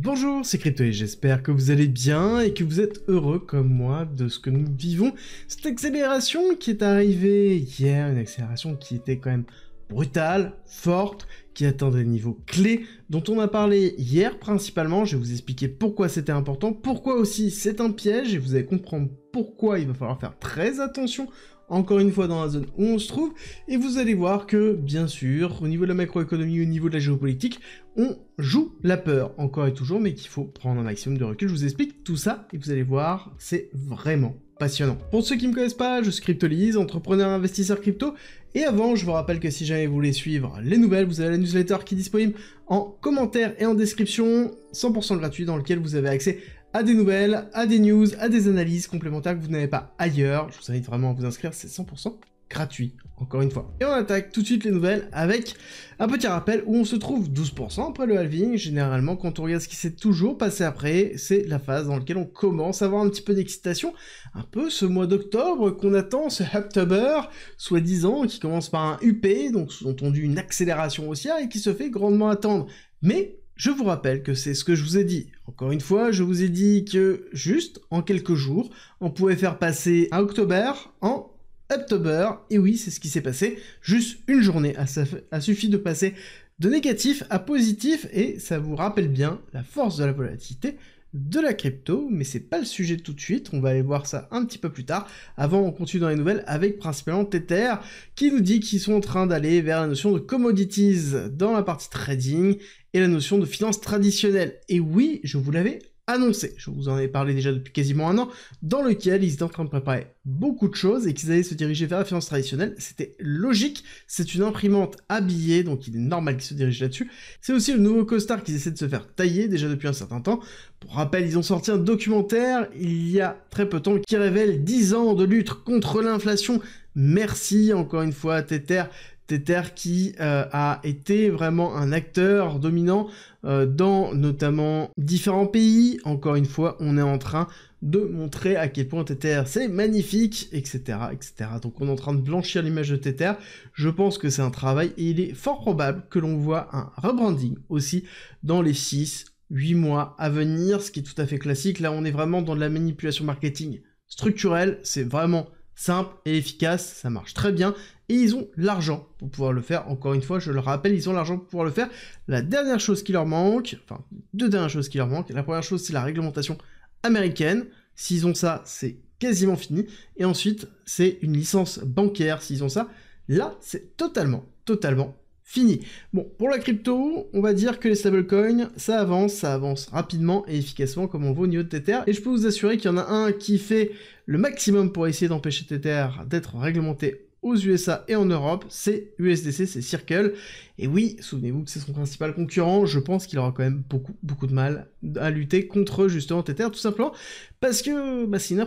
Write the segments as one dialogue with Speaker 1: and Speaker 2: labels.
Speaker 1: Bonjour, c'est Crypto et j'espère que vous allez bien et que vous êtes heureux comme moi de ce que nous vivons. Cette accélération qui est arrivée hier, une accélération qui était quand même brutale, forte, qui atteint des niveaux clés dont on a parlé hier principalement. Je vais vous expliquer pourquoi c'était important, pourquoi aussi c'est un piège et vous allez comprendre pourquoi il va falloir faire très attention encore une fois dans la zone où on se trouve, et vous allez voir que, bien sûr, au niveau de la macroéconomie, au niveau de la géopolitique, on joue la peur, encore et toujours, mais qu'il faut prendre un maximum de recul. Je vous explique tout ça, et vous allez voir, c'est vraiment passionnant. Pour ceux qui ne me connaissent pas, je suis entrepreneur investisseur crypto, et avant, je vous rappelle que si jamais vous voulez suivre les nouvelles, vous avez la newsletter qui est disponible en commentaire et en description, 100% gratuit, dans lequel vous avez accès à des nouvelles, à des news, à des analyses complémentaires que vous n'avez pas ailleurs. Je vous invite vraiment à vous inscrire, c'est 100% gratuit, encore une fois. Et on attaque tout de suite les nouvelles avec un petit rappel où on se trouve 12% après le halving. Généralement, quand on regarde ce qui s'est toujours passé après, c'est la phase dans laquelle on commence à avoir un petit peu d'excitation. Un peu ce mois d'octobre qu'on attend, ce Haptober, soi-disant, qui commence par un UP, donc sous-entendu une accélération haussière, et qui se fait grandement attendre. Mais je vous rappelle que c'est ce que je vous ai dit. Encore une fois, je vous ai dit que juste en quelques jours, on pouvait faire passer un October en October. Et oui, c'est ce qui s'est passé. Juste une journée. Ça a suffi de passer de négatif à positif et ça vous rappelle bien la force de la volatilité de la crypto, mais c'est pas le sujet tout de suite, on va aller voir ça un petit peu plus tard. Avant, on continue dans les nouvelles avec principalement Tether qui nous dit qu'ils sont en train d'aller vers la notion de commodities dans la partie trading et la notion de finance traditionnelle. Et oui, je vous l'avais annoncé, je vous en ai parlé déjà depuis quasiment un an, dans lequel ils étaient en train de préparer beaucoup de choses et qu'ils allaient se diriger vers la finance traditionnelle. C'était logique, c'est une imprimante habillée, donc il est normal qu'ils se dirigent là-dessus. C'est aussi le nouveau costard qu'ils essaient de se faire tailler déjà depuis un certain temps. Pour rappel, ils ont sorti un documentaire il y a très peu de temps qui révèle 10 ans de lutte contre l'inflation. Merci encore une fois à Tether Tether qui euh, a été vraiment un acteur dominant euh, dans notamment différents pays. Encore une fois, on est en train de montrer à quel point Tether c'est magnifique, etc., etc. Donc on est en train de blanchir l'image de Tether. Je pense que c'est un travail et il est fort probable que l'on voit un rebranding aussi dans les 6, 8 mois à venir, ce qui est tout à fait classique. Là, on est vraiment dans de la manipulation marketing structurelle. C'est vraiment simple et efficace, ça marche très bien. Et ils ont l'argent pour pouvoir le faire. Encore une fois, je le rappelle, ils ont l'argent pour pouvoir le faire. La dernière chose qui leur manque, enfin, deux dernières choses qui leur manquent. La première chose, c'est la réglementation américaine. S'ils ont ça, c'est quasiment fini. Et ensuite, c'est une licence bancaire. S'ils ont ça, là, c'est totalement, totalement fini. Bon, pour la crypto, on va dire que les stablecoins, ça avance, ça avance rapidement et efficacement comme on voit au niveau de Tether. Et je peux vous assurer qu'il y en a un qui fait le maximum pour essayer d'empêcher Tether d'être réglementé aux USA et en Europe, c'est USDC, c'est Circle. Et oui, souvenez-vous que c'est son principal concurrent. Je pense qu'il aura quand même beaucoup, beaucoup de mal à lutter contre justement Tether, tout simplement parce que bah, c'est une hein,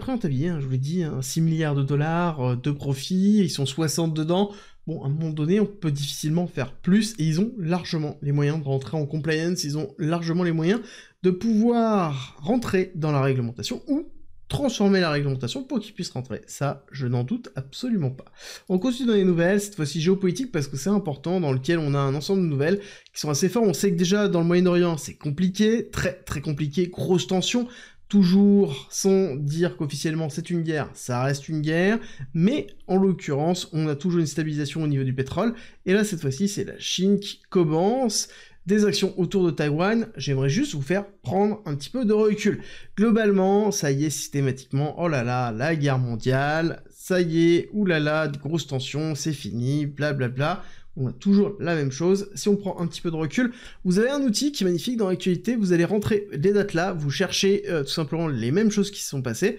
Speaker 1: je vous l'ai dit, 6 hein. milliards de dollars euh, de profit, ils sont 60 dedans. Bon, à un moment donné, on peut difficilement faire plus et ils ont largement les moyens de rentrer en compliance, ils ont largement les moyens de pouvoir rentrer dans la réglementation ou transformer la réglementation pour qu'ils puissent rentrer. Ça, je n'en doute absolument pas. On continue dans les nouvelles, cette fois-ci géopolitique, parce que c'est important, dans lequel on a un ensemble de nouvelles qui sont assez fortes. On sait que déjà, dans le Moyen-Orient, c'est compliqué, très très compliqué, grosse tension, toujours sans dire qu'officiellement c'est une guerre, ça reste une guerre, mais en l'occurrence, on a toujours une stabilisation au niveau du pétrole, et là, cette fois-ci, c'est la Chine qui commence, des actions autour de Taïwan, j'aimerais juste vous faire prendre un petit peu de recul. Globalement, ça y est systématiquement, oh là là, la guerre mondiale, ça y est, oulala, de grosses tensions, c'est fini, bla Bla bla. On a toujours la même chose. Si on prend un petit peu de recul, vous avez un outil qui est magnifique dans l'actualité. Vous allez rentrer les dates là, vous cherchez euh, tout simplement les mêmes choses qui se sont passées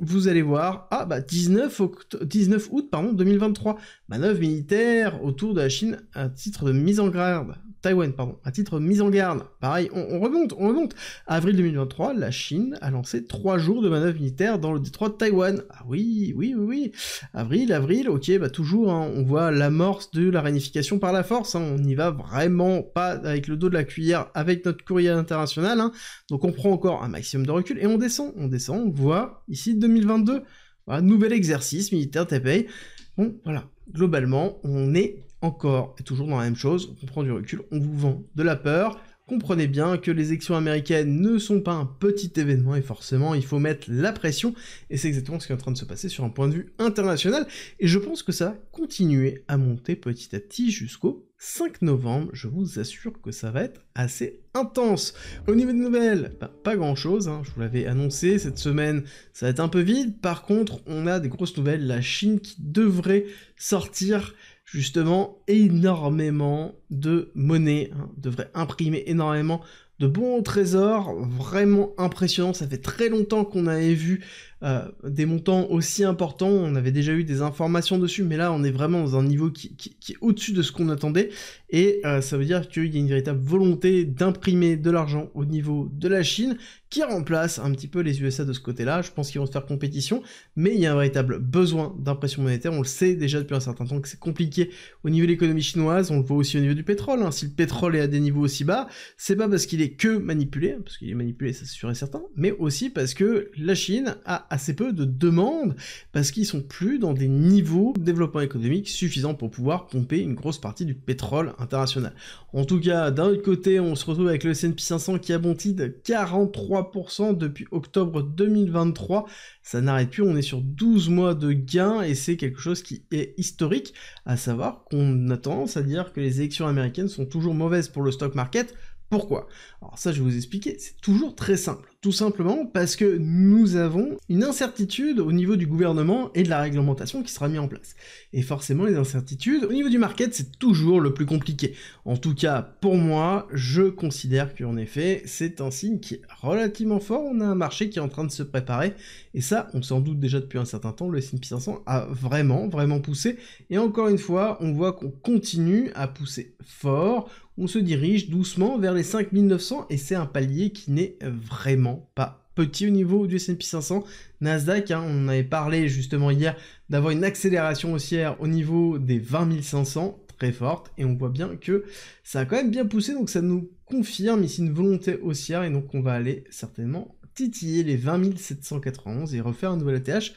Speaker 1: vous allez voir, ah bah 19, 19 août pardon, 2023, manœuvre militaire autour de la Chine à titre de mise en garde. Taïwan, pardon, à titre de mise en garde. Pareil, on, remonte, on remonte. avril 2023, la Chine a lancé trois jours de manœuvre militaire dans le détroit de Taïwan. Ah oui, oui, oui, oui. Avril, avril, ok, bah toujours, hein, on voit l'amorce de la réunification par la force. Hein. on n'y va vraiment pas avec le dos de la cuillère, avec notre courrier international. Hein. donc on prend encore un maximum de recul et on descend, on descend, on voit ici 2022. Voilà, nouvel exercice, militaire TPI. Bon, voilà, globalement, on est encore et toujours dans la même chose. On prend du recul, on vous vend de la peur, comprenez bien que les élections américaines ne sont pas un petit événement et forcément il faut mettre la pression et c'est exactement ce qui est en train de se passer sur un point de vue international et je pense que ça va continuer à monter petit à petit jusqu'au 5 novembre, je vous assure que ça va être assez intense. Au niveau des nouvelles, bah, pas grand chose, hein. je vous l'avais annoncé, cette semaine ça va être un peu vide, par contre on a des grosses nouvelles, la Chine qui devrait sortir justement énormément de monnaie, hein, devrait imprimer énormément de bons trésors, vraiment impressionnant, ça fait très longtemps qu'on avait vu euh, des montants aussi importants. On avait déjà eu des informations dessus, mais là, on est vraiment dans un niveau qui, est au-dessus de ce qu'on attendait. Et euh, ça veut dire qu'il y a une véritable volonté d'imprimer de l'argent au niveau de la Chine, qui remplace un petit peu les USA de ce côté-là. Je pense qu'ils vont se faire compétition, mais il y a un véritable besoin d'impression monétaire. On le sait déjà depuis un certain temps que c'est compliqué au niveau de l'économie chinoise. On le voit aussi au niveau du pétrole. Hein. Si le pétrole est à des niveaux aussi bas, c'est pas parce qu'il est que manipulé, parce qu'il est manipulé, ça c'est sûr et certain, mais aussi parce que la Chine a assez peu de demandes parce qu'ils sont plus dans des niveaux de développement économique suffisants pour pouvoir pomper une grosse partie du pétrole international. En tout cas, d'un autre côté, on se retrouve avec le S&P 500 qui a bondi de 43% depuis octobre 2023. Ça n'arrête plus, on est sur 12 mois de gains et c'est quelque chose qui est historique, à savoir qu'on a tendance à dire que les élections américaines sont toujours mauvaises pour le stock market. Pourquoi Alors ça, je vais vous expliquer, c'est toujours très simple. Tout simplement parce que nous avons une incertitude au niveau du gouvernement et de la réglementation qui sera mise en place. Et forcément, les incertitudes, au niveau du market, c'est toujours le plus compliqué. En tout cas, pour moi, je considère qu'en effet, c'est un signe qui est relativement fort. On a un marché qui est en train de se préparer. Et ça, on s'en doute déjà depuis un certain temps, le S&P 500 a vraiment, vraiment poussé. Et encore une fois, on voit qu'on continue à pousser fort. On se dirige doucement vers les 5900 et c'est un palier qui n'est vraiment pas petit au niveau du S&P 500. Nasdaq, hein, on avait parlé justement hier d'avoir une accélération haussière au niveau des 20 500, très forte, et on voit bien que ça a quand même bien poussé, donc ça nous confirme ici une volonté haussière, et donc on va aller certainement titiller les 20 791 et refaire un nouvel ATH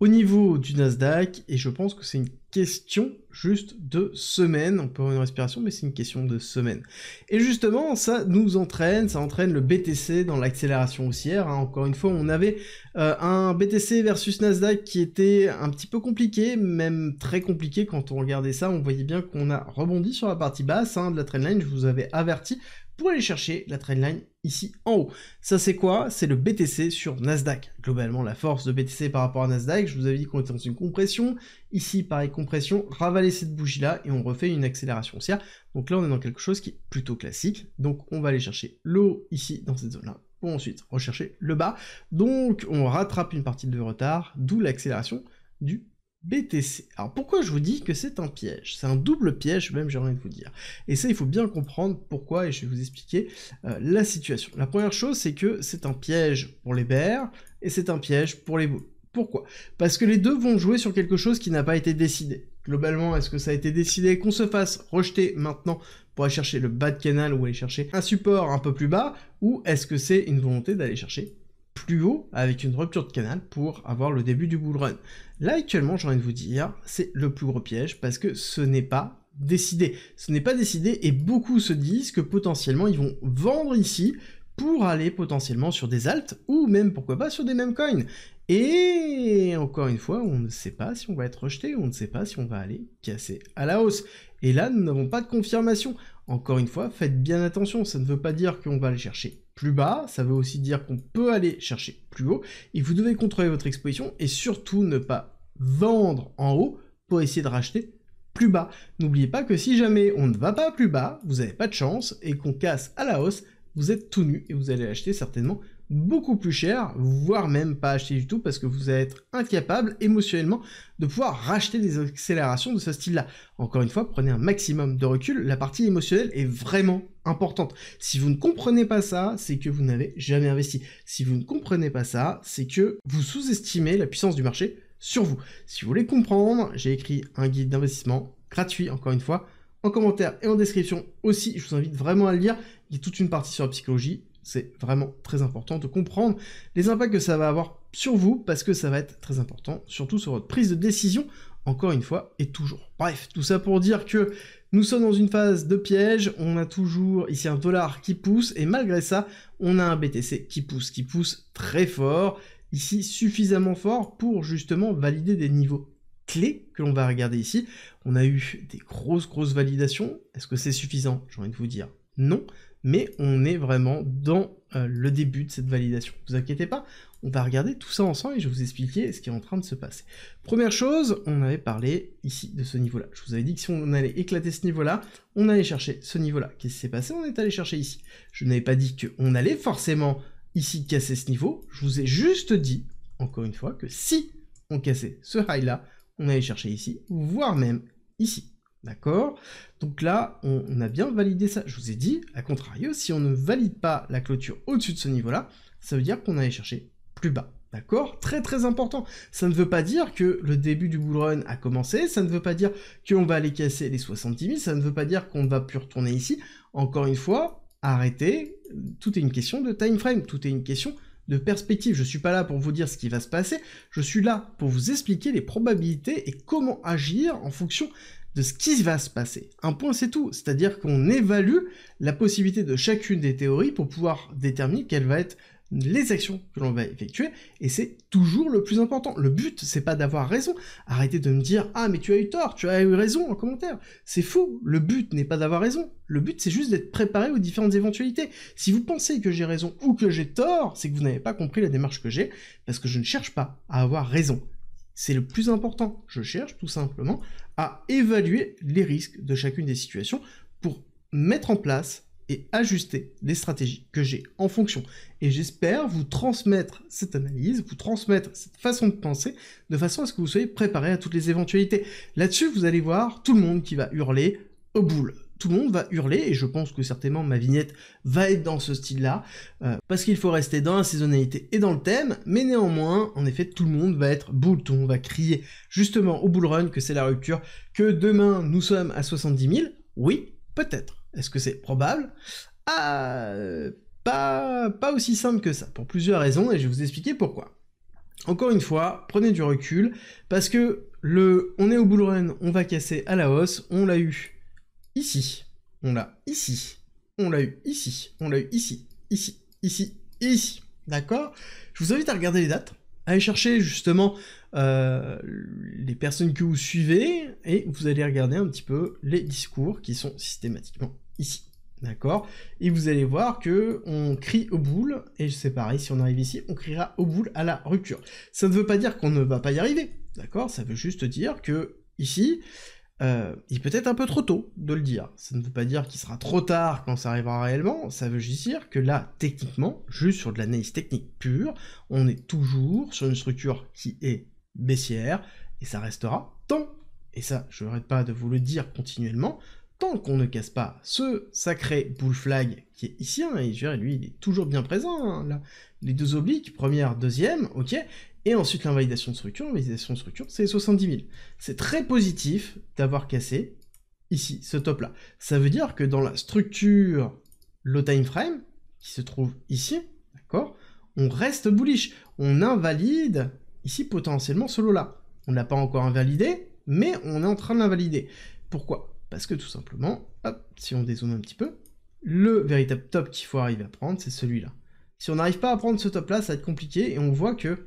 Speaker 1: au niveau du Nasdaq, et je pense que c'est une question juste de semaine. On peut avoir une respiration, mais c'est une question de semaine. Et justement, ça nous entraîne, ça entraîne le BTC dans l'accélération haussière. Hein. Encore une fois, on avait euh, un BTC versus Nasdaq qui était un petit peu compliqué, même très compliqué quand on regardait ça. On voyait bien qu'on a rebondi sur la partie basse hein, de la trendline. Je vous avais averti pour aller chercher la trendline ici en haut. Ça c'est quoi C'est le BTC sur Nasdaq. Globalement la force de BTC par rapport à Nasdaq, je vous avais dit qu'on était dans une compression. Ici pareil compression, ravaler cette bougie là et on refait une accélération haussière. Donc là on est dans quelque chose qui est plutôt classique. Donc on va aller chercher l'eau ici dans cette zone là pour ensuite rechercher le bas. Donc on rattrape une partie de retard, d'où l'accélération du BTC. Alors pourquoi je vous dis que c'est un piège C'est un double piège même, j'ai envie de vous dire. Et ça, il faut bien comprendre pourquoi et je vais vous expliquer euh, la situation. La première chose, c'est que c'est un piège pour les bears et c'est un piège pour les boules. Pourquoi Parce que les deux vont jouer sur quelque chose qui n'a pas été décidé. Globalement, est-ce que ça a été décidé qu'on se fasse rejeter maintenant pour aller chercher le bas de canal ou aller chercher un support un peu plus bas Ou est-ce que c'est une volonté d'aller chercher plus haut avec une rupture de canal pour avoir le début du bull run Là actuellement, j'ai envie de vous dire, c'est le plus gros piège parce que ce n'est pas décidé. Ce n'est pas décidé et beaucoup se disent que potentiellement ils vont vendre ici pour aller potentiellement sur des altes ou même pourquoi pas sur des mêmes coins. Et encore une fois, on ne sait pas si on va être rejeté, on ne sait pas si on va aller casser à la hausse. Et là, nous n'avons pas de confirmation. Encore une fois, faites bien attention, ça ne veut pas dire qu'on va aller chercher plus bas, ça veut aussi dire qu'on peut aller chercher plus haut, et vous devez contrôler votre exposition, et surtout ne pas vendre en haut pour essayer de racheter plus bas. N'oubliez pas que si jamais on ne va pas plus bas, vous n'avez pas de chance et qu'on casse à la hausse, vous êtes tout nu et vous allez acheter certainement beaucoup plus cher, voire même pas acheter du tout parce que vous allez être incapable émotionnellement de pouvoir racheter des accélérations de ce style-là. Encore une fois, prenez un maximum de recul, la partie émotionnelle est vraiment importante. Si vous ne comprenez pas ça, c'est que vous n'avez jamais investi. Si vous ne comprenez pas ça, c'est que vous sous-estimez la puissance du marché sur vous. Si vous voulez comprendre, j'ai écrit un guide d'investissement gratuit, encore une fois, en commentaire et en description aussi. Je vous invite vraiment à le lire. Il y a toute une partie sur la psychologie. C'est vraiment très important de comprendre les impacts que ça va avoir sur vous parce que ça va être très important, surtout sur votre prise de décision, encore une fois et toujours. Bref, tout ça pour dire que nous sommes dans une phase de piège, on a toujours ici un dollar qui pousse et malgré ça, on a un BTC qui pousse, qui pousse très fort ici suffisamment fort pour justement valider des niveaux clés que l'on va regarder ici. On a eu des grosses grosses validations. Est-ce que c'est suffisant J'ai envie de vous dire non, mais on est vraiment dans euh, le début de cette validation. Vous inquiétez pas, on va regarder tout ça ensemble et je vais vous expliquer ce qui est en train de se passer. Première chose, on avait parlé ici de ce niveau-là. Je vous avais dit que si on allait éclater ce niveau-là, on allait chercher ce niveau-là. Qu'est-ce qui s'est passé On est allé chercher ici. Je n'avais pas dit qu'on allait forcément ici casser ce niveau. Je vous ai juste dit, encore une fois, que si on cassait ce high-là, on allait chercher ici, voire même ici. D'accord Donc là, on a bien validé ça. Je vous ai dit, à contrario, si on ne valide pas la clôture au-dessus de ce niveau-là, ça veut dire qu'on allait chercher plus bas. D'accord Très très important. Ça ne veut pas dire que le début du bull run a commencé, ça ne veut pas dire qu'on va aller casser les 70 000, ça ne veut pas dire qu'on ne va plus retourner ici. Encore une fois, arrêter, tout est une question de time frame, tout est une question de perspective. Je suis pas là pour vous dire ce qui va se passer, je suis là pour vous expliquer les probabilités et comment agir en fonction de ce qui va se passer. Un point c'est tout, c'est-à-dire qu'on évalue la possibilité de chacune des théories pour pouvoir déterminer quelle va être les actions que l'on va effectuer, et c'est toujours le plus important. Le but, c'est pas d'avoir raison. Arrêtez de me dire ah mais tu as eu tort, tu as eu raison en commentaire. C'est fou Le but n'est pas d'avoir raison. Le but, c'est juste d'être préparé aux différentes éventualités. Si vous pensez que j'ai raison ou que j'ai tort, c'est que vous n'avez pas compris la démarche que j'ai, parce que je ne cherche pas à avoir raison. C'est le plus important. Je cherche tout simplement à évaluer les risques de chacune des situations pour mettre en place et ajuster les stratégies que j'ai en fonction. Et j'espère vous transmettre cette analyse, vous transmettre cette façon de penser, de façon à ce que vous soyez préparé à toutes les éventualités. Là-dessus, vous allez voir tout le monde qui va hurler au boule. Tout le monde va hurler, et je pense que certainement ma vignette va être dans ce style-là, euh, parce qu'il faut rester dans la saisonnalité et dans le thème, mais néanmoins, en effet, tout le monde va être boule, tout le monde va crier justement au bull run que c'est la rupture, que demain nous sommes à 70 000, oui, peut-être. Est-ce que c'est probable Ah, euh, pas, aussi simple que ça, pour plusieurs raisons, et je vais vous expliquer pourquoi. Encore une fois, prenez du recul, parce que le on est au bull on va casser à la hausse, on l'a eu ici, on l'a ici, on l'a eu ici, on l'a eu ici, ici, ici, ici. D'accord Je vous invite à regarder les dates, à aller chercher justement euh, les personnes que vous suivez, et vous allez regarder un petit peu les discours qui sont systématiquement ici. D'accord Et vous allez voir que on crie au boule, et c'est pareil, si on arrive ici, on criera au boule à la rupture. Ça ne veut pas dire qu'on ne va pas y arriver, d'accord Ça veut juste dire que, ici, euh, il peut être un peu trop tôt de le dire. Ça ne veut pas dire qu'il sera trop tard quand ça arrivera réellement, ça veut juste dire que là, techniquement, juste sur de l'analyse technique pure, on est toujours sur une structure qui est baissière, et ça restera tant. Et ça, je n'arrête pas de vous le dire continuellement, qu'on ne casse pas ce sacré bull flag qui est ici, hein, et je lui, il est toujours bien présent, hein, là. les deux obliques, première, deuxième, ok, et ensuite l'invalidation de structure, l'invalidation de structure, c'est 70 000. C'est très positif d'avoir cassé ici, ce top-là. Ça veut dire que dans la structure, low time frame, qui se trouve ici, d'accord, on reste bullish, on invalide ici potentiellement ce lot-là. On n'a l'a pas encore invalidé, mais on est en train de l'invalider. Pourquoi parce que tout simplement, hop, si on dézoome un petit peu, le véritable top qu'il faut arriver à prendre, c'est celui-là. Si on n'arrive pas à prendre ce top-là, ça va être compliqué, et on voit que,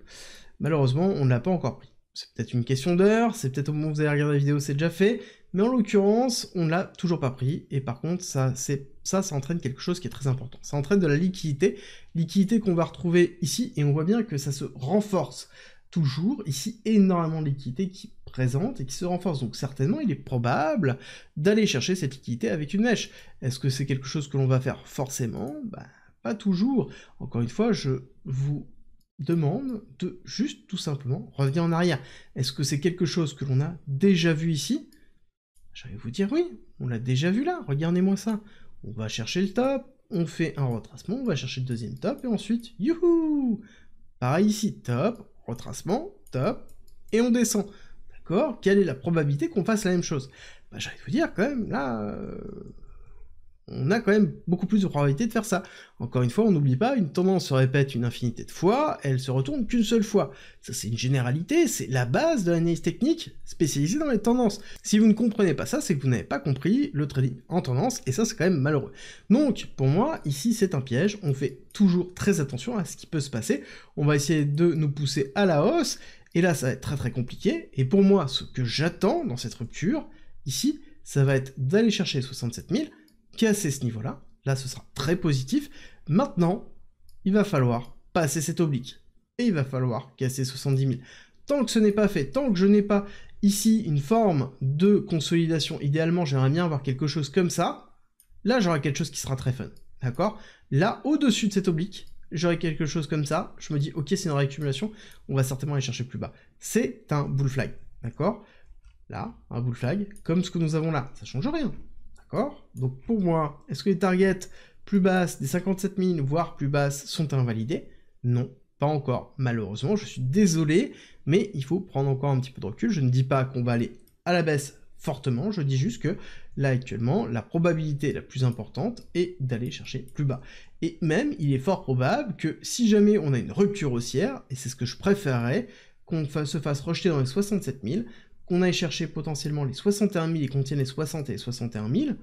Speaker 1: malheureusement, on ne l'a pas encore pris. C'est peut-être une question d'heure, c'est peut-être au moment où vous allez regarder la vidéo, c'est déjà fait, mais en l'occurrence, on ne l'a toujours pas pris, et par contre, ça, c'est ça, ça entraîne quelque chose qui est très important. Ça entraîne de la liquidité, liquidité qu'on va retrouver ici, et on voit bien que ça se renforce toujours ici énormément de liquidités qui présente et qui se renforce. Donc certainement, il est probable d'aller chercher cette liquidité avec une mèche. Est-ce que c'est quelque chose que l'on va faire forcément bah, Pas toujours. Encore une fois, je vous demande de juste tout simplement revenir en arrière. Est-ce que c'est quelque chose que l'on a déjà vu ici J'allais vous dire oui, on l'a déjà vu là, regardez-moi ça. On va chercher le top, on fait un retracement, on va chercher le deuxième top, et ensuite, youhou Pareil ici, top, retracement, top, et on descend. D'accord Quelle est la probabilité qu'on fasse la même chose bah, à vous dire quand même, là, euh, on a quand même beaucoup plus de probabilité de faire ça. Encore une fois, on n'oublie pas, une tendance se répète une infinité de fois, elle se retourne qu'une seule fois. Ça, c'est une généralité, c'est la base de l'analyse technique spécialisée dans les tendances. Si vous ne comprenez pas ça, c'est que vous n'avez pas compris le trading en tendance, et ça, c'est quand même malheureux. Donc, pour moi, ici, c'est un piège, on fait toujours très attention à ce qui peut se passer, on va essayer de nous pousser à la hausse, et là, ça va être très très compliqué, et pour moi, ce que j'attends dans cette rupture, ici, ça va être d'aller chercher 67 000, casser ce niveau-là. Là, ce sera très positif. Maintenant, il va falloir passer cet oblique. Et il va falloir casser 70 000. Tant que ce n'est pas fait, tant que je n'ai pas ici une forme de consolidation, idéalement, j'aimerais bien avoir quelque chose comme ça. Là, j'aurai quelque chose qui sera très fun. D'accord Là, au-dessus de cet oblique, j'aurai quelque chose comme ça. Je me dis, ok, c'est une réaccumulation. On va certainement aller chercher plus bas. C'est un bull flag. D'accord Là, un bull flag, comme ce que nous avons là. Ça change rien. D'accord Donc pour moi, est-ce que les targets plus basses des 57 000, voire plus basses, sont invalidées Non, pas encore. Malheureusement, je suis désolé, mais il faut prendre encore un petit peu de recul. Je ne dis pas qu'on va aller à la baisse fortement, je dis juste que là actuellement, la probabilité la plus importante est d'aller chercher plus bas. Et même, il est fort probable que si jamais on a une rupture haussière, et c'est ce que je préférerais, qu'on se fasse rejeter dans les 67 000, qu'on aille chercher potentiellement les 61 000 et qu'on tienne les 60 et les 61 000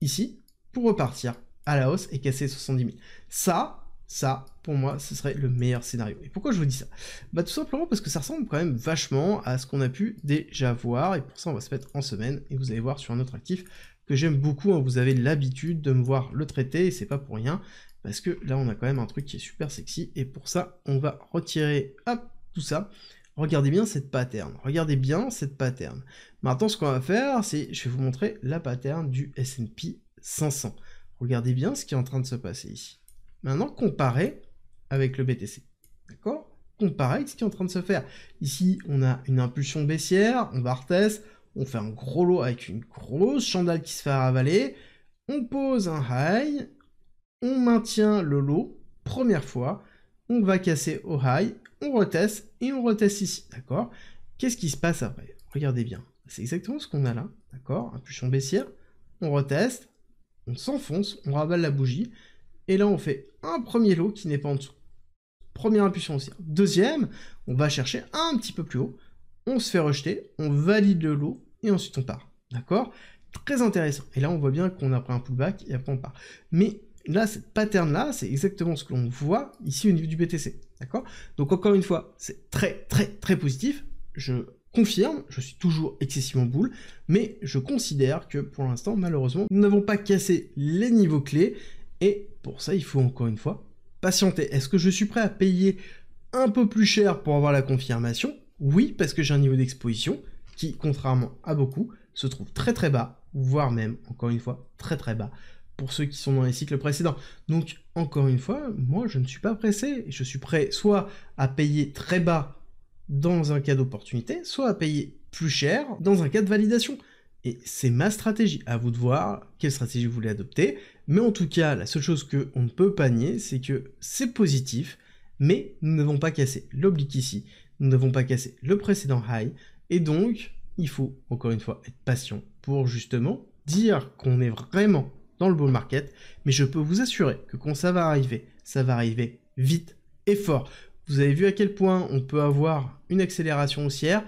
Speaker 1: ici pour repartir à la hausse et casser 70 000. Ça, ça, pour moi, ce serait le meilleur scénario. Et pourquoi je vous dis ça Bah tout simplement parce que ça ressemble quand même vachement à ce qu'on a pu déjà voir, et pour ça on va se mettre en semaine, et vous allez voir sur un autre actif que j'aime beaucoup, hein. vous avez l'habitude de me voir le traiter, et c'est pas pour rien, parce que là on a quand même un truc qui est super sexy, et pour ça on va retirer tout ça, Regardez bien cette pattern. Regardez bien cette pattern. Maintenant, ce qu'on va faire, c'est, je vais vous montrer la pattern du S&P 500. Regardez bien ce qui est en train de se passer ici. Maintenant, comparez avec le BTC. D'accord Comparez avec ce qui est en train de se faire. Ici, on a une impulsion baissière, on va retest, on fait un gros lot avec une grosse chandale qui se fait avaler, on pose un high, on maintient le lot, première fois, on va casser au high, on reteste et on reteste ici, d'accord Qu'est-ce qui se passe après Regardez bien, c'est exactement ce qu'on a là, d'accord Impulsion baissière, on reteste, on s'enfonce, on ravale la bougie, et là on fait un premier lot qui n'est pas en dessous. Première impulsion aussi, Deuxième, on va chercher un petit peu plus haut, on se fait rejeter, on valide le lot, et ensuite on part, d'accord Très intéressant. Et là, on voit bien qu'on a pris un pullback et après on part. Mais là, ce pattern-là, c'est exactement ce que l'on voit ici au niveau du BTC. D'accord Donc encore une fois, c'est très très très positif. Je confirme, je suis toujours excessivement boule, mais je considère que pour l'instant, malheureusement, nous n'avons pas cassé les niveaux clés. Et pour ça, il faut encore une fois patienter. Est-ce que je suis prêt à payer un peu plus cher pour avoir la confirmation Oui, parce que j'ai un niveau d'exposition qui, contrairement à beaucoup, se trouve très très bas, voire même, encore une fois, très très bas pour ceux qui sont dans les cycles précédents. Donc, encore une fois, moi, je ne suis pas pressé. Je suis prêt soit à payer très bas dans un cas d'opportunité, soit à payer plus cher dans un cas de validation. Et c'est ma stratégie. À vous de voir quelle stratégie vous voulez adopter. Mais en tout cas, la seule chose que on ne peut pas nier, c'est que c'est positif, mais nous devons pas casser l'oblique ici. Nous n'avons pas casser le précédent high. Et donc, il faut, encore une fois, être patient pour justement dire qu'on est vraiment dans le bull market, mais je peux vous assurer que quand ça va arriver, ça va arriver vite et fort. Vous avez vu à quel point on peut avoir une accélération haussière.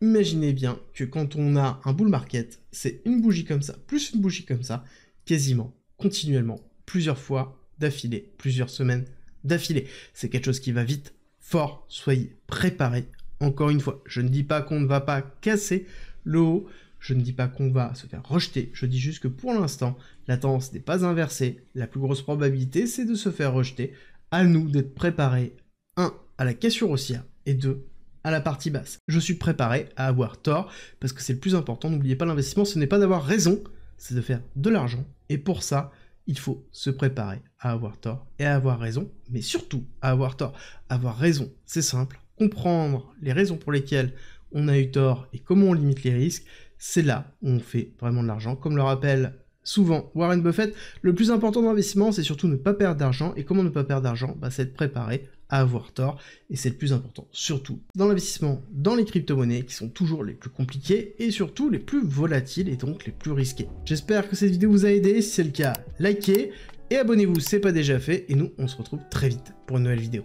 Speaker 1: Imaginez bien que quand on a un bull market, c'est une bougie comme ça, plus une bougie comme ça, quasiment, continuellement, plusieurs fois d'affilée, plusieurs semaines d'affilée. C'est quelque chose qui va vite, fort, soyez préparés. Encore une fois, je ne dis pas qu'on ne va pas casser le haut, je ne dis pas qu'on va se faire rejeter, je dis juste que pour l'instant, la tendance n'est pas inversée. La plus grosse probabilité, c'est de se faire rejeter. À nous d'être préparés, un, à la cassure haussière et deux, à la partie basse. Je suis préparé à avoir tort parce que c'est le plus important. N'oubliez pas, l'investissement, ce n'est pas d'avoir raison, c'est de faire de l'argent. Et pour ça, il faut se préparer à avoir tort et à avoir raison, mais surtout à avoir tort. Avoir raison, c'est simple. Comprendre les raisons pour lesquelles on a eu tort et comment on limite les risques c'est là où on fait vraiment de l'argent. Comme le rappelle souvent Warren Buffett, le plus important d'investissement, l'investissement, c'est surtout ne pas perdre d'argent. Et comment ne pas perdre d'argent bah, C'est de préparé à avoir tort. Et c'est le plus important, surtout dans l'investissement dans les crypto-monnaies qui sont toujours les plus compliquées et surtout les plus volatiles et donc les plus risquées. J'espère que cette vidéo vous a aidé. Si c'est le cas, likez et abonnez-vous, c'est pas déjà fait. Et nous, on se retrouve très vite pour une nouvelle vidéo.